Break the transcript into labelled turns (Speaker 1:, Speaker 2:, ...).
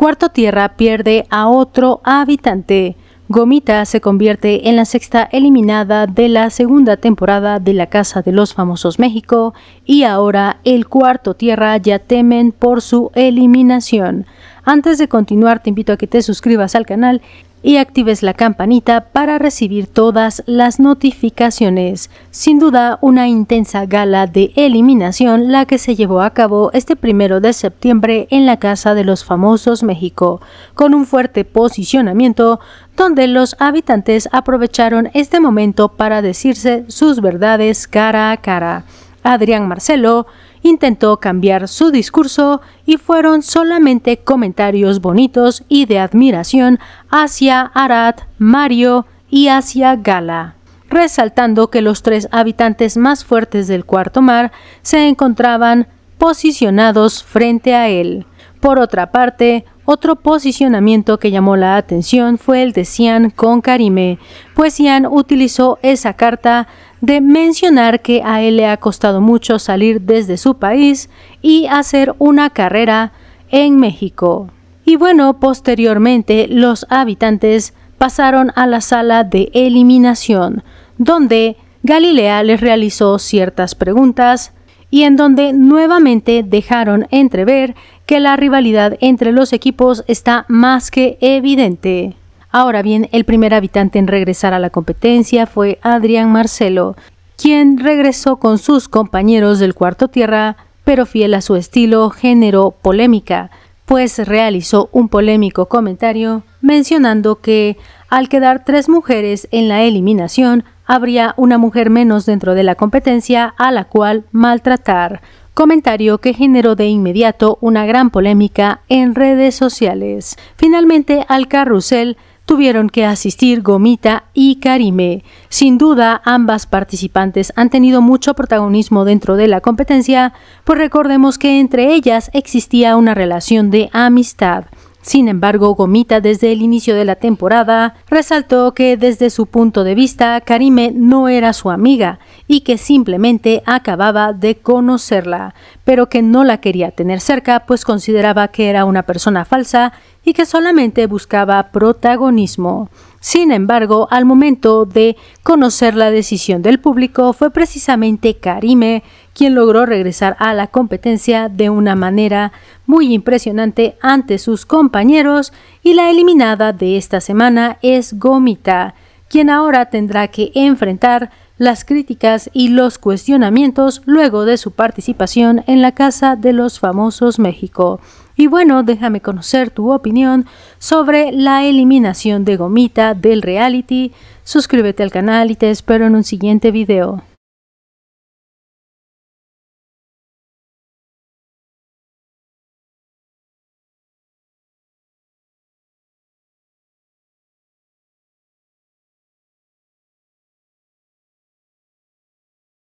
Speaker 1: Cuarto Tierra pierde a otro habitante. Gomita se convierte en la sexta eliminada de la segunda temporada de La Casa de los Famosos México y ahora el cuarto tierra ya temen por su eliminación. Antes de continuar te invito a que te suscribas al canal y actives la campanita para recibir todas las notificaciones. Sin duda, una intensa gala de eliminación la que se llevó a cabo este primero de septiembre en la Casa de los Famosos México, con un fuerte posicionamiento donde los habitantes aprovecharon este momento para decirse sus verdades cara a cara. Adrián Marcelo, intentó cambiar su discurso y fueron solamente comentarios bonitos y de admiración hacia Arad, Mario y hacia Gala resaltando que los tres habitantes más fuertes del cuarto mar se encontraban posicionados frente a él. Por otra parte, otro posicionamiento que llamó la atención fue el de Sian con Karime, pues Sian utilizó esa carta de mencionar que a él le ha costado mucho salir desde su país y hacer una carrera en México. Y bueno, posteriormente los habitantes pasaron a la sala de eliminación, donde Galilea les realizó ciertas preguntas y en donde nuevamente dejaron entrever que la rivalidad entre los equipos está más que evidente. Ahora bien, el primer habitante en regresar a la competencia fue Adrián Marcelo, quien regresó con sus compañeros del cuarto tierra, pero fiel a su estilo generó polémica, pues realizó un polémico comentario mencionando que al quedar tres mujeres en la eliminación, habría una mujer menos dentro de la competencia a la cual maltratar, comentario que generó de inmediato una gran polémica en redes sociales. Finalmente, al carrusel tuvieron que asistir Gomita y Karime. Sin duda, ambas participantes han tenido mucho protagonismo dentro de la competencia, pues recordemos que entre ellas existía una relación de amistad. Sin embargo, Gomita desde el inicio de la temporada resaltó que desde su punto de vista Karime no era su amiga y que simplemente acababa de conocerla, pero que no la quería tener cerca pues consideraba que era una persona falsa y que solamente buscaba protagonismo. Sin embargo, al momento de conocer la decisión del público, fue precisamente Karime quien logró regresar a la competencia de una manera muy impresionante ante sus compañeros y la eliminada de esta semana es Gomita, quien ahora tendrá que enfrentar las críticas y los cuestionamientos luego de su participación en la Casa de los Famosos México. Y bueno, déjame conocer tu opinión sobre la eliminación de Gomita del reality. Suscríbete al canal y te espero en un siguiente video.